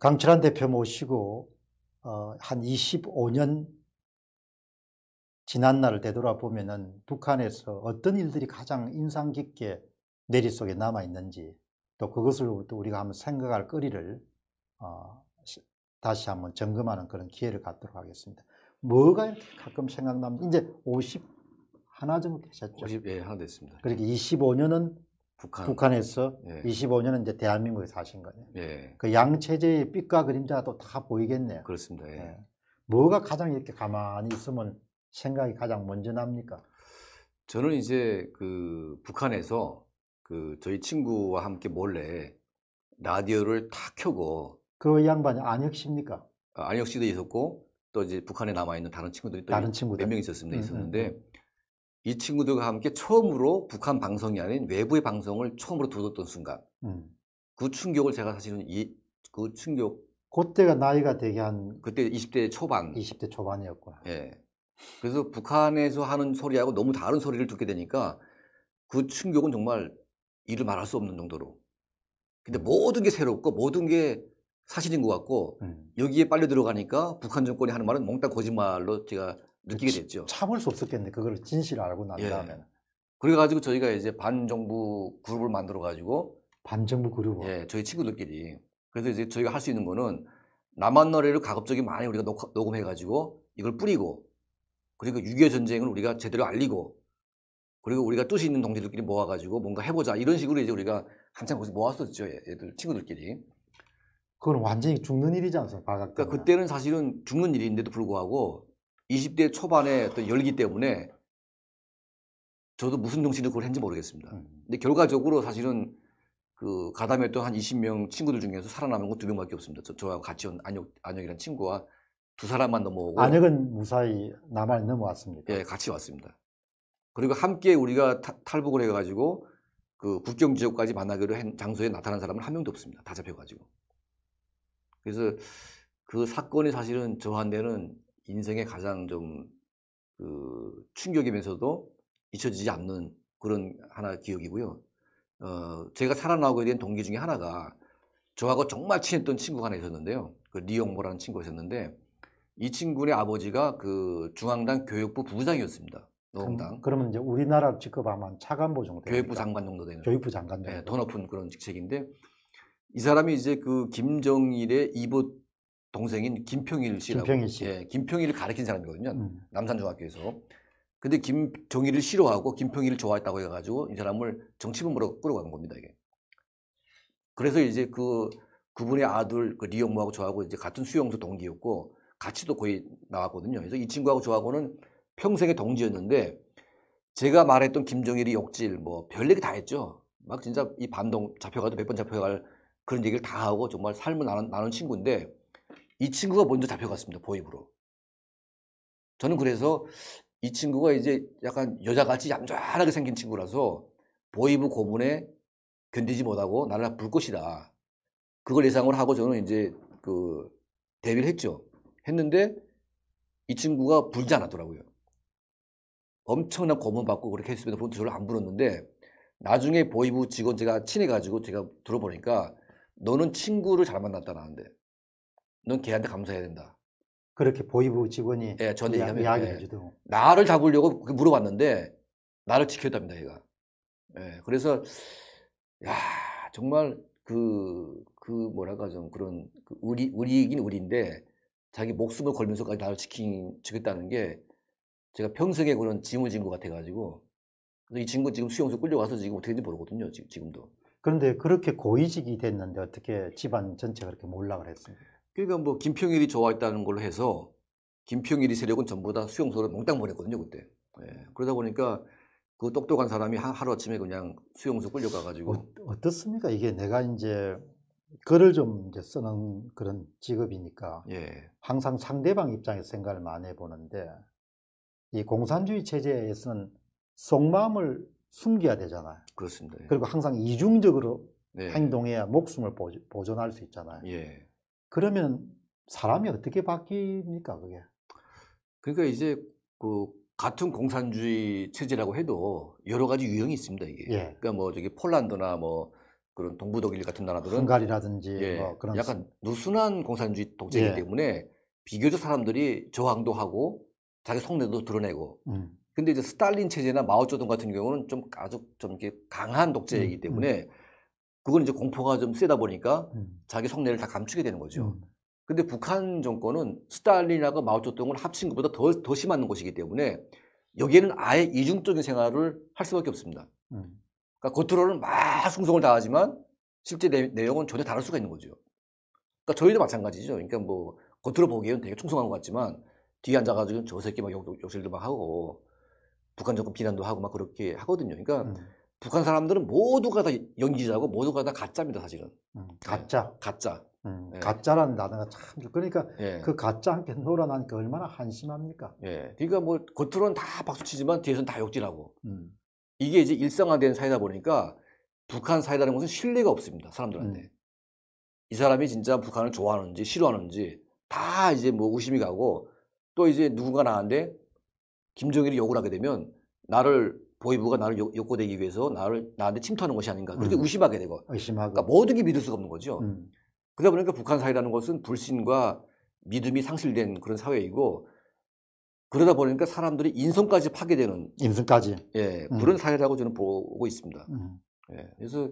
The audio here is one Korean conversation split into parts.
강철환 대표 모시고 어, 한 25년 지난 날을 되돌아보면은 북한에서 어떤 일들이 가장 인상 깊게 내리 속에 남아 있는지 또 그것을 또 우리가 한번 생각할 거리를 어, 다시 한번 점검하는 그런 기회를 갖도록 하겠습니다. 뭐가 이렇게 가끔 생각나면 이제 50 하나 정도 되셨죠? 50, 예, 하나 됐습니다. 그렇게 25년은 북한. 에서 예. 25년은 이제 대한민국에 사신 거네요. 예. 그 양체제의 빛과 그림자도 다 보이겠네요. 그렇습니다. 예. 예. 뭐가 가장 이렇게 가만히 있으면 생각이 가장 먼저 납니까? 저는 이제 그 북한에서 그 저희 친구와 함께 몰래 라디오를 다 켜고 그 양반이 안혁 씨입니까? 아, 안혁 씨도 있었고 또 이제 북한에 남아 있는 다른 친구들이 또 다른 친구들 몇명 있었습니다. 음, 음, 있었는데 음. 이 친구들과 함께 처음으로 북한 방송이 아닌 외부의 방송을 처음으로 들었던 순간 음. 그 충격을 제가 사실은 이 그 충격 그때가 나이가 되게 한 그때 20대 초반 20대 초반이었구나 예 그래서 북한에서 하는 소리하고 너무 다른 소리를 듣게 되니까 그 충격은 정말 이를 말할 수 없는 정도로 근데 음. 모든 게 새롭고 모든 게 사실인 것 같고 음. 여기에 빨려 들어가니까 북한 정권이 하는 말은 몽땅 거짓말로 제가 느끼게 됐죠. 참을 수 없었겠네. 그걸 진실 을 알고 난 예. 다음에. 그래가지고 저희가 이제 반정부 그룹을 만들어가지고 반정부 그룹. 예, 저희 친구들끼리. 그래서 이제 저희가 할 수 있는 거는 남한 노래를 가급적이 많이 우리가 녹, 녹음해가지고 이걸 뿌리고 그리고 6.25 그 전쟁을 우리가 제대로 알리고 그리고 우리가 뜻이 있는 동지들끼리 모아가지고 뭔가 해보자 이런 식으로 이제 우리가 한참 거기서 모았었죠. 애들 예, 친구들끼리. 그건 완전히 죽는 일이지 않습니까? 그러니까 그때는 사실은 죽는 일인데도 불구하고 20대 초반의 어떤 열기 때문에 저도 무슨 정신력으로 했는지 모르겠습니다. 음. 근데 결과적으로 사실은 그 가담했던 한 20명 친구들 중에서 살아남은 건 두 명밖에 없습니다. 저, 저하고 같이 온 안혁, 안혁이라는 친구와 두 사람만 넘어오고 안혁은 무사히 남한에 넘어왔습니다. 예, 같이 왔습니다. 그리고 함께 우리가 타, 탈북을 해가지고 그 국경 지역까지 만나기로 한 장소에 나타난 사람은 한 명도 없습니다. 다 잡혀가지고. 그래서 그 사건이 사실은 저한테는 인생의 가장 좀 그 충격이면서도 잊혀지지 않는 그런 하나 기억이고요. 어, 제가 살아나오게 된 동기 중에 하나가 저하고 정말 친했던 친구가 하나 있었는데요. 그 리영모라는 친구가 있었는데 이 친구의 아버지가 그 중앙당 교육부 부장이었습니다. 노동그러면 이제 우리나라 직급 아마 차관보 정도 되니까. 교육부 장관 정도 되는. 교육부 장관 정도. 네, 더 높은 그런 직책인데 이 사람이 이제 그 김정일의 이보 동생인 김평일 씨라고. 김평일 씨. 예, 김평일을 가르친 사람이거든요. 음. 남산중학교에서. 근데 김정일을 싫어하고 김평일을 좋아했다고 해가지고 이 사람을 정치범으로 끌어간 겁니다, 이게. 그래서 이제 그 그분의 아들 그 리영모하고 저하고 이제 같은 수용소 동기였고 같이도 거의 나왔거든요. 그래서 이 친구하고 저하고는 평생의 동지였는데 제가 말했던 김정일이 욕질 뭐별 얘기 다 했죠. 막 진짜 이 반동 잡혀가도 몇 번 잡혀갈 그런 얘기를 다 하고 정말 삶을 나눈, 나눈 친구인데 이 친구가 먼저 잡혀갔습니다. 보입으로. 저는 그래서 이 친구가 이제 약간 여자같이 얌전하게 생긴 친구라서 보이브 고문에 견디지 못하고 나를 아, 불 것이다. 그걸 예상을 하고 저는 이제 그 대비를 했죠. 했는데 이 친구가 불지 않았더라고요. 엄청난 고문 받고 그렇게 했습니 본도 저를 안 불었는데 나중에 보이브 직원 제가 친해가지고 제가 들어보니까 너는 친구를 잘 만났다 나는데 넌 걔한테 감사해야 된다. 그렇게 보이부 직원이 예, 저 이야, 얘기하면, 이야기를 예, 주도 나를 잡으려고 물어봤는데 나를 지켰답니다, 얘가. 예, 그래서 야 정말 그그 그 뭐랄까 좀 그런 그 의리 의리이긴 의리인데 자기 목숨을 걸면서까지 나를 지킨 지켰다는 게 제가 평생에 그런 짐을 진것 같아가지고 그래서 이 친구 지금 수용소 끌려와서 지금 어떻게 된지 모르거든요 지금도. 그런데 그렇게 고위직이 됐는데 어떻게 집안 전체가 그렇게 몰락을 했습니까? 그러니까 뭐 김평일이 좋아했다는 걸로 해서 김평일이 세력은 전부 다 수용소로 몽땅 보냈거든요 그때. 예. 그러다 보니까 그 똑똑한 사람이 하루 아침에 그냥 수용소 끌려가가지고 어, 떻습니까 이게 내가 이제 글을 좀 이제 쓰는 그런 직업이니까 예. 항상 상대방 입장에서 생각을 많이 해보는데 이 공산주의 체제에서는 속마음을 숨겨야 되잖아요. 그렇습니다. 예. 그리고 항상 이중적으로 예. 행동해야 목숨을 보존할 수 있잖아요. 예. 그러면 사람이 어떻게 바뀝니까, 그게? 그러니까 이제 그 같은 공산주의 체제라고 해도 여러 가지 유형이 있습니다, 이게. 예. 그러니까 뭐 저기 폴란드나 뭐 그런 동부 독일 같은 나라들은 h 가리라든지 예, 뭐 그런 약간 누순한 공산주의 독재이기 예. 때문에 비교적 사람들이 저항도 하고 자기 속내도 드러내고 음. 근데 이제 스탈린 체제나 마오쩌둥 같은 경우는 좀 아주 좀 이렇게 강한 독재이기 때문에 음, 음. 그건 이제 공포가 좀 세다 보니까 음. 자기 성내를다 감추게 되는 거죠. 음. 근데 북한 정권은 스탈린하고 마오쩌둥을 합친 것보다 더, 더 심한 것이기 때문에 여기에는 아예 이중적인 생활을 할 수밖에 없습니다. 음. 그러니까 겉으로는 막 숭성을 다하지만 실제 내, 용은 전혀 다를 수가 있는 거죠. 그러니까 저희도 마찬가지죠. 그러니까 뭐 겉으로 보기에는 되게 충성한 것 같지만 뒤에 앉아가지고 저 새끼 막 욕, 욕실도 막 하고 북한 정권 비난도 하고 막 그렇게 하거든요. 그러니까 음. 북한 사람들은 모두가 다 연기자고 모두가 다 가짜입니다 사실은. 음, 네, 가짜. 가짜. 음, 예. 가짜라는 단어가 참 그러니까 예. 그 가짜 함께 놀아난 게 그 얼마나 한심합니까? 예. 그러니까 뭐 겉으로는 다 박수치지만 뒤에서는 다 욕질하고. 음. 이게 이제 일상화된 사이다 보니까 북한 사이다는 것은 신뢰가 없습니다 사람들한테. 음. 이 사람이 진짜 북한을 좋아하는지 싫어하는지 다 이제 뭐 의심이 가고 또 이제 누군가 나한테 김정일이 욕을 하게 되면 나를 보이부가 나를 욕, 고되기 위해서 나를 나한테 침투하는 것이 아닌가 그렇게 음. 의심하게 되고 의심하고 그러니까 모든 게 믿을 수가 없는 거죠. 음. 그러다 보니까 북한 사회라는 것은 불신과 믿음이 상실된 그런 사회이고 그러다 보니까 사람들이 인성까지 파괴되는 인성까지 예 음. 그런 사회라고 저는 보고 있습니다. 음. 예, 그래서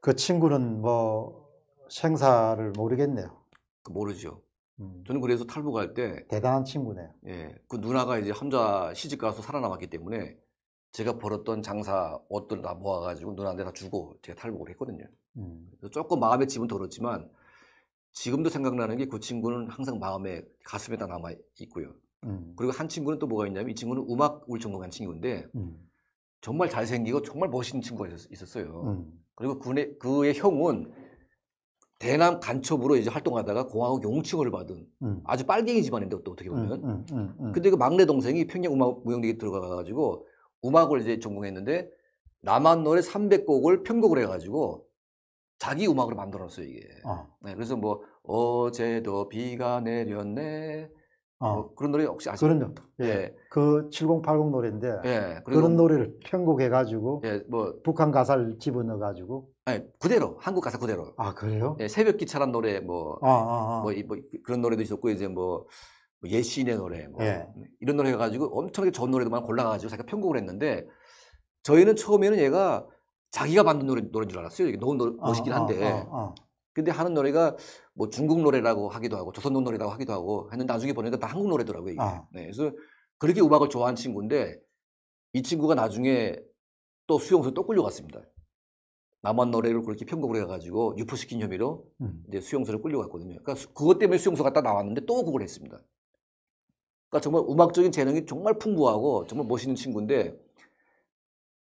그 친구는 뭐 생사를 모르겠네요. 그 모르죠. 음. 저는 그래서 탈북할 때 대단한 친구네요. 예, 그 누나가 이제 혼자 시집 가서 살아남았기 때문에 제가 벌었던 장사 옷들 다 모아가지고 누나한테 다 주고 제가 탈북을 했거든요. 음. 조금 마음의 짐은 덜었지만 지금도 생각나는 게 그 친구는 항상 마음에 가슴에 다 남아 있고요. 음. 그리고 한 친구는 또 뭐가 있냐면 이 친구는 음악을 전공한 친구인데 음. 정말 잘생기고 정말 멋있는 친구가 있었어요. 음. 그리고 그의 형은 대남 간첩으로 이제 활동하다가 공화국 용칭을 받은 음. 아주 빨갱이 집안인데 또 어떻게 보면. 음, 음, 음, 음. 근데 그 막내 동생이 평양 음악 무용대에 들어가가지고 음악을 이제 전공했는데 남한 노래 300곡을 편곡을 해가지고 자기 음악으로 만들었어요 이게. 어. 네, 그래서 뭐 어제도 비가 내렸네. 어. 뭐 그런 노래 혹시 아시나요? 그럼요. 예. 예. 그 7080 노래인데 예. 그런 노래를 편곡해 가지고 예. 뭐 북한 가사를 집어넣어 가지고 아 그대로 한국 가사 그대로. 아, 그래요? 예, 새벽 기차란 노래 뭐, 아, 아, 아. 뭐, 뭐 그런 노래도 있었고 이제 뭐, 뭐 예시인의 노래 뭐 예. 음, 이런 노래 해 가지고 엄청나게 좋은 노래들만 골라 가지고 자기가 편곡을 했는데 저희는 처음에는 얘가 자기가 만든 노래 노래인 줄 알았어요. 이게 너무 아, 멋있긴 아, 한데. 아, 근데 하는 노래가 뭐 중국 노래라고 하기도 하고 조선 노래라고 하기도 하고 하는 나중에 보니까 다 한국 노래더라고요. 이게. 아. 네, 그래서 그렇게 음악을 좋아하는 친구인데 이 친구가 나중에 또 수용소 또 끌려갔습니다. 남한 노래를 그렇게 편곡을 해가지고 유포시킨 혐의로 음. 이제 수용소를 끌려갔거든요. 그러니까 그것 때문에 수용소 가다 나왔는데 또 그걸 했습니다. 그러니까 정말 음악적인 재능이 정말 풍부하고 정말 멋있는 친구인데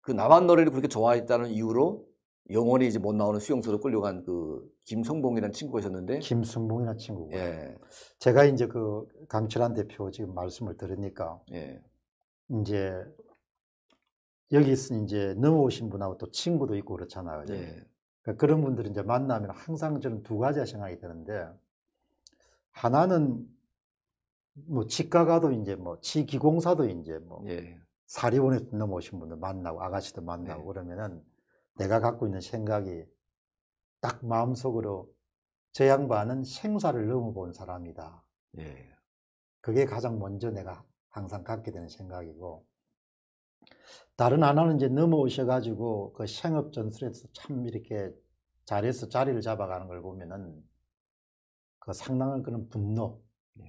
그 남한 노래를 그렇게 좋아했다는 이유로 영원히 이제 못 나오는 수용소로 끌려간 그 김성봉이라는 친구가 있었는데 김성봉이라는 친구. 가 예. 제가 이제 그강철한 대표 지금 말씀을 들으니까 예. 이제 여기 서은 이제 넘어오신 분하고 또 친구도 있고 그렇잖아요. 예. 그러니까 그런 분들을 이제 만나면 항상 저는 두가지 생각이 드는데 하나는 뭐 치과가도 이제 뭐 치기공사도 이제 뭐 예. 사리원에 넘어오신 분들 만나고 아가씨도 만나고 예. 그러면은 내가 갖고 있는 생각이 딱 마음속으로 저 양반은 생사를 넘어본 사람이다. 예. 그게 가장 먼저 내가 항상 갖게 되는 생각이고 다른 하나는 이제 넘어오셔가지고 그 생업 전술에서 참 이렇게 자리에서 자리를 잡아가는 걸 보면은 그 상당한 그런 분노. 예.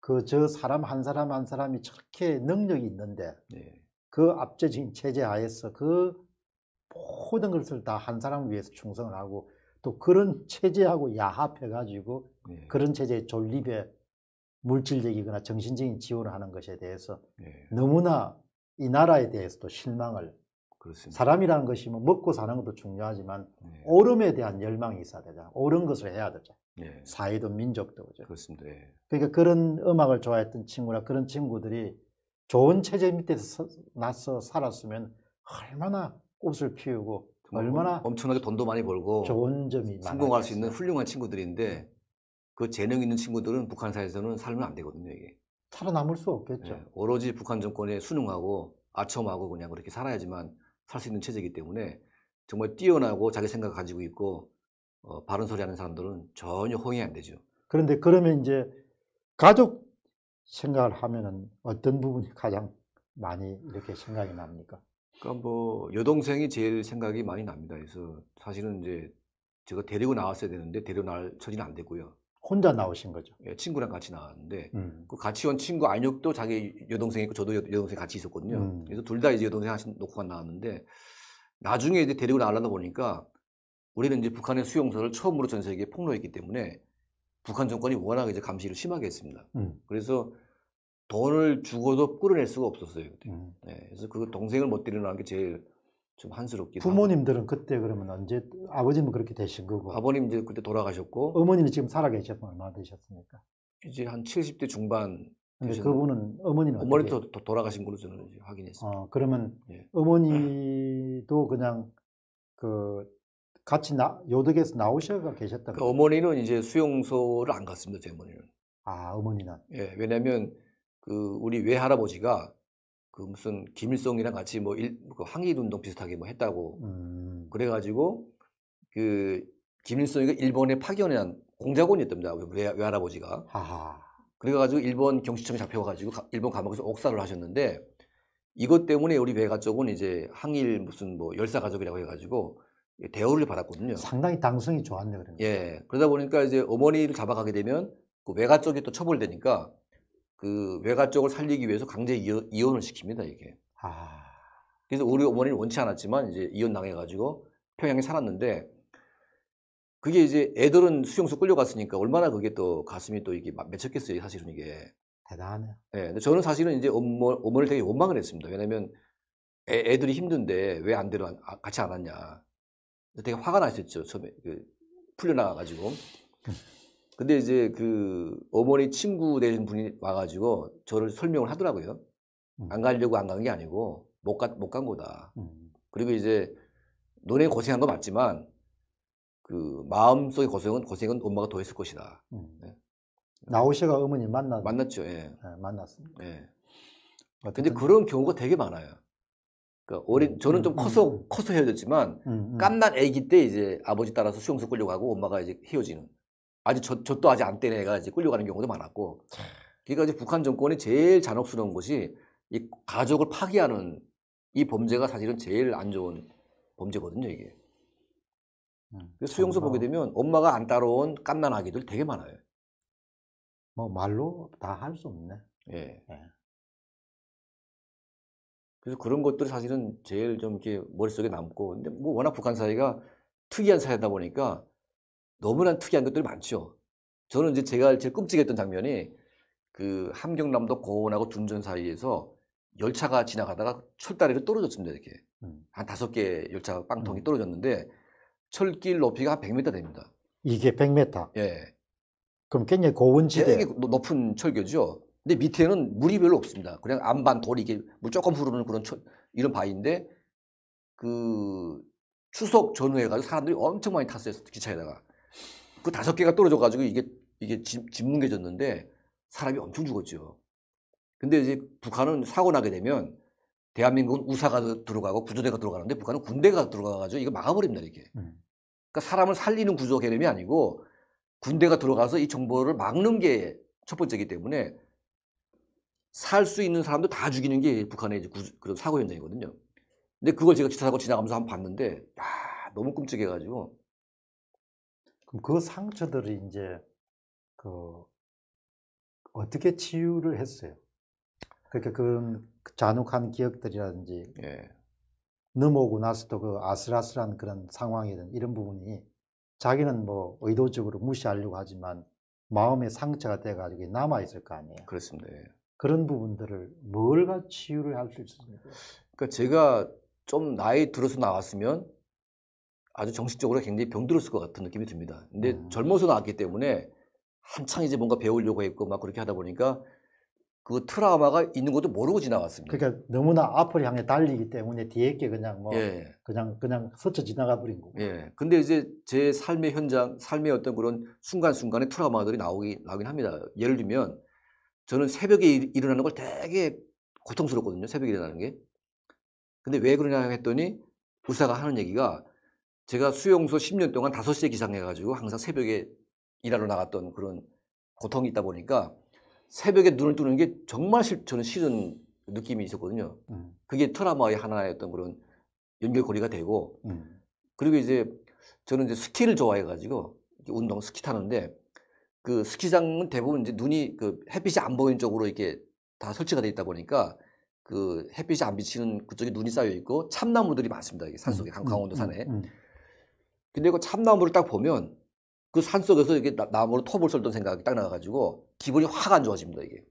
그저 사람 한 사람 한 사람이 저렇게 능력이 있는데 예. 그 압제적인 체제 하에서 그 모든 것을 다 한 사람을 위해서 충성을 하고 또 그런 체제하고 야합해가지고 예. 그런 체제의 존립에 물질적이거나 정신적인 지원을 하는 것에 대해서 예. 너무나 이 나라에 대해서도 실망을 그렇습니다. 사람이라는 것이 뭐 먹고 사는 것도 중요하지만 예. 네. 오름에 대한 열망이 있어야 되잖 옳은 것을 해야 되죠. 예. 사회도 민족도 그죠. 그렇습니다. 예. 그러니까 그런 음악을 좋아했던 친구나 그런 친구들이 좋은 체제 밑에서 나서 살았으면 얼마나 꽃을 피우고 얼마나 엄청나게 돈도 많이 벌고 좋은 점이 성공할 수 있는 훌륭한 친구들인데 그 재능 있는 친구들은 북한 사회에서는 살면 안 되거든요 이게 살아남을 수 없겠죠 네, 오로지 북한 정권에 순응하고 아첨하고 그냥 그렇게 살아야지만 살 수 있는 체제이기 때문에 정말 뛰어나고 자기 생각 가지고 있고 어, 바른 소리 하는 사람들은 전혀 호응이 안 되죠 그런데 그러면 이제 가족 생각을 하면은 어떤 부분이 가장 많이 이렇게 생각이 납니까? 그러니까 뭐 여동생이 제일 생각이 많이 납니다. 그래서 사실은 이제 제가 데리고 나왔어야 되는데 데리고 나올 처지는 안 됐고요. 혼자 나오신 거죠? 예, 친구랑 같이 나왔는데 음. 그 같이 온 친구 안혁도 자기 여동생 있고 저도 여, 동생 같이 있었거든요. 음. 그래서 둘 다 이제 여동생 하신 놓고만 나왔는데 나중에 이제 데리고 나가려다 보니까 우리는 이제 북한의 수용소를 처음으로 전 세계에 폭로했기 때문에 북한 정권이 워낙 이제 감시를 심하게 했습니다. 음. 그래서 돈을 주고도 끌어낼 수가 없었어요. 그때. 음. 네, 그래서 그 동생을 못 데려나온 게 제일 좀 한스럽기도 부모님들은 하고. 그때 그러면 언제 아버지는 그렇게 되신 거고 아버님 이제 그때 돌아가셨고 어머니는 지금 살아계셨고 얼마나 되셨습니까? 이제 한 70대 중반 근데 그분은 어머니는 어머니도 어떻게... 돌아가신 걸로 저는 확인했습니다. 어, 그러면 예. 어머니도 그냥 그 같이 나, 요덕에서 나오셔가 계셨다. 그 어머니는 이제 수용소를 안 갔습니다. 제 어머니는. 아 어머니는. 예, 왜냐하면 그 우리 외할아버지가 그 무슨 김일성이랑 같이 뭐 일, 그 항일 운동 비슷하게 뭐 했다고 음. 그래가지고 그 김일성이가 일본에 파견한 공작원이었답니다 외, 외할아버지가 하하. 그래가지고 일본 경시청에 잡혀가지고 일본 감옥에서 옥살을 하셨는데 이것 때문에 우리 외가 쪽은 이제 항일 무슨 뭐 열사 가족이라고 해가지고 대우를 받았거든요. 상당히 당성이 좋았네요. 그러 그러니까. 예. 그러다 보니까 이제 어머니를 잡아가게 되면 그 외가 쪽이 또 처벌되니까 그 외가 쪽을 살리기 위해서 강제 이혼, 을 시킵니다 이게. 아... 그래서 우리 어머니는 원치 않았지만 이제 이혼 당해가지고 평양에 살았는데 그게 이제 애들은 수용소 끌려갔으니까 얼마나 그게 또 가슴이 또 이게 맺혔겠어요 사실은 이게. 대단하네요. 네, 근데 저는 사실은 이제 어머, 어머니를 되게 원망을 했습니다. 왜냐면 애, 들이 힘든데 왜안 데려 아, 같이 안 왔냐. 되게 화가 나셨죠 처음에 그, 풀려나가가지고. 근데 이제 그 어머니 친구 되신 분이 와가지고 저를 설명을 하더라고요. 음. 안 가려고 안 간 게 아니고 못간못간 거다. 음. 그리고 이제 너네 고생한 거 맞지만 그 마음속의 고생은 고생은 엄마가 더 했을 것이다. 음. 네. 나오시가 어머니 만나 만났죠. 예. 네, 만났습니다. 예. 근데 그런 경우가 되게 많아요. 그러니까 어린 음, 저는 좀 음, 커서 음. 커서 헤어졌지만 깐난 아기 때 이제 아버지 따라서 수용소 끌려가고 엄마가 이제 헤어지는. 아주 저, 저도 아직 안 때린 애가 이제 끌려가는 경우도 많았고. 그러니까 이제 북한 정권이 제일 잔혹스러운 것이 이 가족을 파괴하는 이 범죄가 사실은 제일 안 좋은 범죄거든요, 이게. 그 수용소 보게 되면 엄마가 안 따라온 깐난 아기들 되게 많아요. 뭐 말로 다 할 수 없네. 예. 예. 그래서 그런 것들이 사실은 제일 좀 이렇게 머릿속에 남고 근데 뭐 워낙 북한 사회가 특이한 사회다 보니까 너무나 특이한 것들이 많죠. 저는 이제 제가 제일 끔찍했던 장면이 그 함경남도 고원하고 둔전 사이에서 열차가 지나가다가 철다리로 떨어졌습니다. 이렇게 음. 한 다섯 개 열차 빵통이 음. 떨어졌는데 철길 높이가 한 100m 됩니다. 이게 100m. 예. 그럼 굉장히 고원 예, 지대. 되게 높은 철교죠. 근데 밑에는 물이 별로 없습니다. 그냥 안반 돌이 이게 물 조금 흐르는 그런 철, 이런 바위인데 그 추석 전후에 가서 사람들이 엄청 많이 탔어요 기차에다가. 그 다섯 개가 떨어져가지고 이게, 이게 집, 집뭉개졌는데 사람이 엄청 죽었죠. 근데 이제 북한은 사고 나게 되면 대한민국은 우사가 들어가고 구조대가 들어가는데 북한은 군대가 들어가가지고 이거 막아버립니다, 이게. 음. 그러니까 사람을 살리는 구조 개념이 아니고 군대가 들어가서 이 정보를 막는 게 첫 번째이기 때문에 살 수 있는 사람도 다 죽이는 게 북한의 이제 구조, 그런 사고 현장이거든요. 근데 그걸 제가 기사사고 지나가면서 한번 봤는데, 야, 너무 끔찍해가지고 그럼 그 상처들이 이제 그 어떻게 치유를 했어요? 그러니까그 그 잔혹한 기억들이라든지 예. 넘어오고 나서도 그 아슬아슬한 그런 상황이든 이런 부분이 자기는 뭐 의도적으로 무시하려고 하지만 마음의 상처가 돼가지고 남아 있을 거 아니에요. 그렇습니다. 예. 그런 부분들을 뭘가 치유를 할 수 있습니까? 그러니까 제가 좀 나이 들어서 나왔으면 아주 정신적으로 굉장히 병들었을 것 같은 느낌이 듭니다. 근데 음. 젊어서 나왔기 때문에 한창 이제 뭔가 배우려고 했고 막 그렇게 하다 보니까 그 트라우마가 있는 것도 모르고 지나갔습니다. 그러니까 너무나 앞을 향해 달리기 때문에 뒤에 게 그냥 뭐 예. 그냥 그냥 스쳐 지나가 버린 거고. 예. 근데 이제 제 삶의 현장, 삶의 어떤 그런 순간순간의 트라우마들이 나오기 나오긴 합니다. 예를 들면 저는 새벽에 일, 어나는걸 되게 고통스럽거든요. 새벽에 일어나는 게. 근데 왜 그러냐 했더니 의사가 하는 얘기가 제가 수용소 10년 동안 5시에 기상해가지고 항상 새벽에 일하러 나갔던 그런 고통이 있다 보니까 새벽에 눈을 뜨는 게 정말 싫, 저는 싫은 느낌이 있었거든요. 음. 그게 트라마의 하나였던 그런 연결고리가 되고, 음. 그리고 이제 저는 이제 스키를 좋아해가지고 운동 스키 타는데 그 스키장은 대부분 이제 눈이 그 햇빛이 안 보이는 쪽으로 이렇게 다 설치가 돼 있다 보니까 그 햇빛이 안 비치는 그쪽에 눈이 쌓여 있고 참나무들이 많습니다. 산 음. 속에 강, 음. 강원도 음. 산에. 음, 음, 음. 근데 그 참나무를 딱 보면 그 산속에서 이게 렇 나무로 톱을 썰던 생각이 딱 나가지고 기분이 확 안 좋아집니다 이게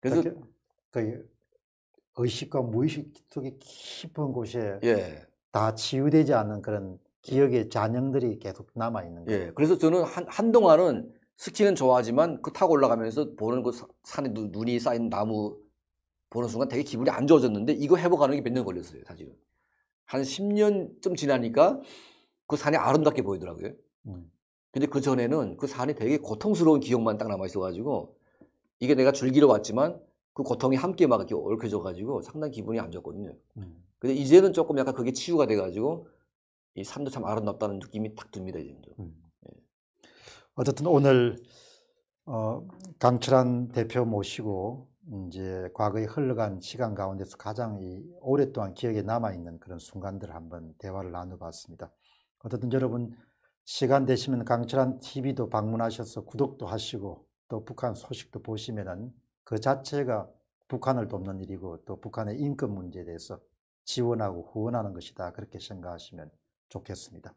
그래서 그 의식과 무의식 속에 깊은 곳에 예. 다 치유되지 않는 그런 기억의 잔영들이 계속 남아 있는 예. 거예요. 예. 그래서 저는 한 한동안은 스키는 좋아하지만 그 타고 올라가면서 보는 그 산에 누, 눈이 쌓인 나무 보는 순간 되게 기분이 안 좋아졌는데 이거 회복하는 게 몇 년 걸렸어요, 사실은. 한 10년 쯤 지나니까 그 산이 아름답게 보이더라고요. 음. 근데 그 전에는 그 산이 되게 고통스러운 기억만 딱 남아있어가지고 이게 내가 즐기러 왔지만 그 고통이 함께 막 이렇게 얽혀져가지고 상당히 기분이 안 좋거든요. 음. 근데 이제는 조금 약간 그게 치유가 돼가지고 이 산도 참 아름답다는 느낌이 딱 듭니다, 지금도. 음. 예. 어쨌든 오늘 어, 강철한 대표 모시고 이제 과거에 흘러간 시간 가운데서 가장 이 오랫동안 기억에 남아 있는 그런 순간들을 한번 대화를 나눠봤습니다. 어쨌든 여러분 시간 되시면 강철한 TV도 방문하셔서 구독도 하시고 또 북한 소식도 보시면은 그 자체가 북한을 돕는 일이고 또 북한의 인권 문제에 대해서 지원하고 후원하는 것이다 그렇게 생각하시면 좋겠습니다.